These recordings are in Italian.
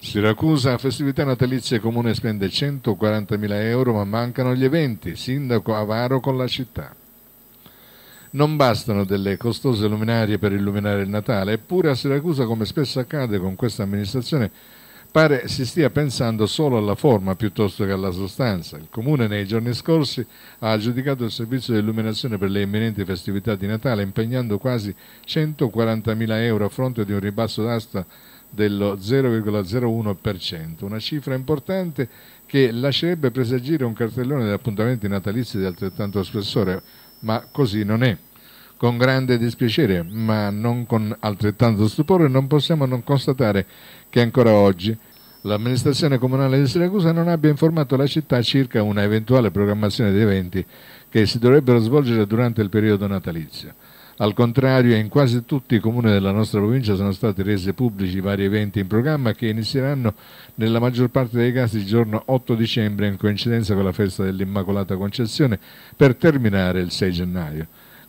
Siracusa, festività natalizie comune spende 140.000 euro ma mancano gli eventi, sindaco avaro con la città. Non bastano delle costose luminarie per illuminare il Natale, eppure a Siracusa, come spesso accade con questa amministrazione, pare si stia pensando solo alla forma piuttosto che alla sostanza. Il Comune nei giorni scorsi ha aggiudicato il servizio di illuminazione per le imminenti festività di Natale impegnando quasi 140.000 euro a fronte di un ribasso d'asta dello 0,01%, una cifra importante che lascerebbe presagire un cartellone di appuntamenti natalizi di altrettanto spessore, ma così non è con grande dispiacere, ma non con altrettanto stupore, non possiamo non constatare che ancora oggi l'amministrazione comunale di Siracusa non abbia informato la città circa una eventuale programmazione di eventi che si dovrebbero svolgere durante il periodo natalizio. Al contrario, in quasi tutti i comuni della nostra provincia sono stati resi pubblici vari eventi in programma che inizieranno nella maggior parte dei casi il giorno 8 dicembre in coincidenza con la festa dell'Immacolata Concezione per terminare il 6 gennaio.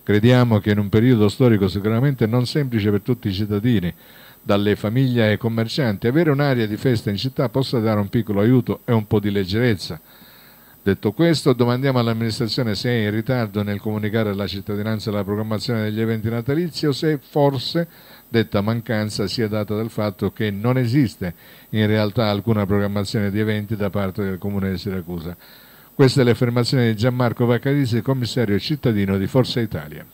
Crediamo che in un periodo storico sicuramente non semplice per tutti i cittadini, dalle famiglie ai commercianti, avere un'area di festa in città possa dare un piccolo aiuto e un po' di leggerezza. Detto questo, domandiamo all'amministrazione se è in ritardo nel comunicare alla cittadinanza la programmazione degli eventi natalizi o se forse detta mancanza sia data dal fatto che non esiste in realtà alcuna programmazione di eventi da parte del Comune di Siracusa. Questa è l'affermazione di Gianmarco Vaccarisi, commissario cittadino di Forza Italia.